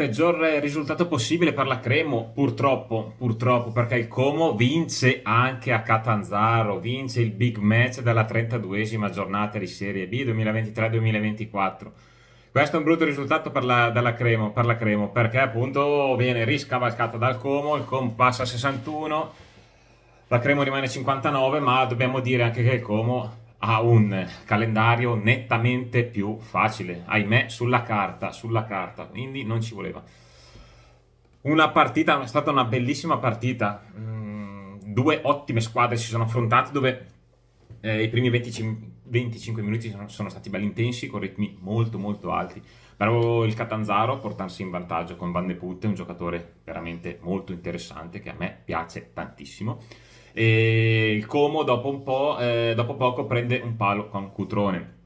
peggior risultato possibile per la Cremo, purtroppo, purtroppo, perché il Como vince anche a Catanzaro, vince il big match della 32esima giornata di Serie B 2023-2024. Questo è un brutto risultato per la, della Cremo, per la Cremo, perché appunto viene riscavalcata dal Como, il Como passa a 61, la Cremo rimane a 59, ma dobbiamo dire anche che il Como ha un calendario nettamente più facile, ahimè, sulla carta, sulla carta, quindi non ci voleva. Una partita, è stata una bellissima partita, mm, due ottime squadre si sono affrontate dove eh, i primi 25, 25 minuti sono, sono, stati belli intensi, con ritmi molto molto alti, però il Catanzaro portarsi in vantaggio con Van de Putte, un giocatore veramente molto interessante che a me piace tantissimo, e il Como dopo, un po', eh, dopo poco prende un palo con Cutrone.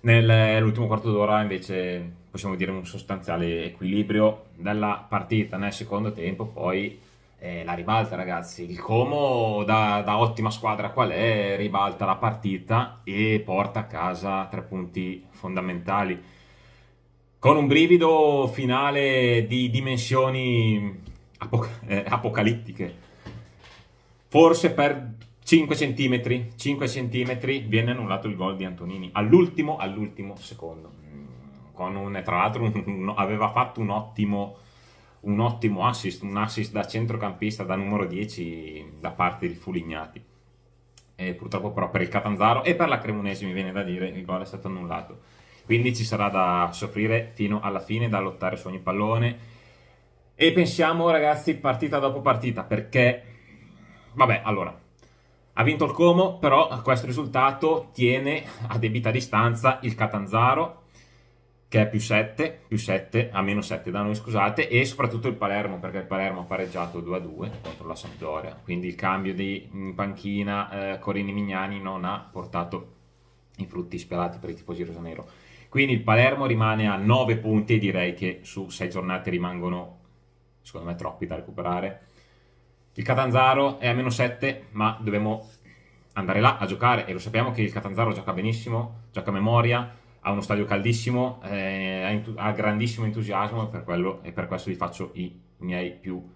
Nell'ultimo quarto d'ora invece possiamo dire un sostanziale equilibrio della partita nel secondo tempo, poi eh, la ribalta ragazzi, il Como da, da, ottima squadra qual è ribalta la partita e porta a casa tre punti fondamentali con un brivido finale di dimensioni apoc- eh, apocalittiche forse per 5 centimetri, 5 centimetri viene annullato il gol di Antonini, all'ultimo, all'ultimo secondo. Mm, con un, tra l'altro un, aveva fatto un ottimo, un ottimo assist, un assist da centrocampista, da numero 10 da parte di Fulignati. E purtroppo però per il Catanzaro e per la Cremonese mi viene da dire il gol è stato annullato. Quindi ci sarà da soffrire fino alla fine, da lottare su ogni pallone. E pensiamo ragazzi partita dopo partita perché Vabbè, allora, ha vinto il Como, però questo risultato tiene a debita distanza il Catanzaro, che è più 7, più 7, a meno 7 da noi, scusate, e soprattutto il Palermo, perché il Palermo ha pareggiato 2-2 contro la Sampdoria, quindi il cambio di panchina eh, Corini-Mignani non ha portato i frutti sperati per i tifosi rosanero. Quindi il Palermo rimane a 9 punti e direi che su 6 giornate rimangono, secondo me, troppi da recuperare il Catanzaro è a meno 7, ma dobbiamo andare là a giocare e lo sappiamo che il Catanzaro gioca benissimo, gioca a memoria, ha uno stadio caldissimo, eh, ha, grandissimo entusiasmo e per, quello, e per questo vi faccio i miei più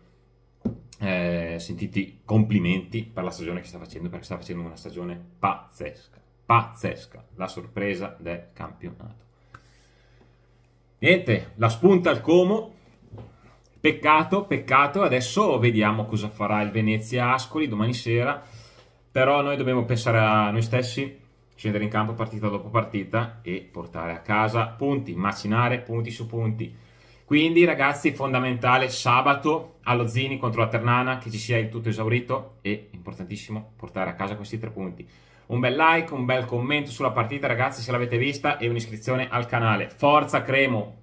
eh, sentiti complimenti per la stagione che sta facendo, perché sta facendo una stagione pazzesca, pazzesca, la sorpresa del campionato. Niente, la spunta al Como, Peccato, peccato, adesso vediamo cosa farà il Venezia-Ascoli domani sera, però noi dobbiamo pensare a noi stessi, scendere in campo partita dopo partita e portare a casa punti, macinare punti su punti. Quindi ragazzi fondamentale sabato allo Zini contro la Ternana che ci sia il tutto esaurito e importantissimo portare a casa questi tre punti. Un bel like, un bel commento sulla partita ragazzi se l'avete vista e un'iscrizione al canale. Forza Cremo!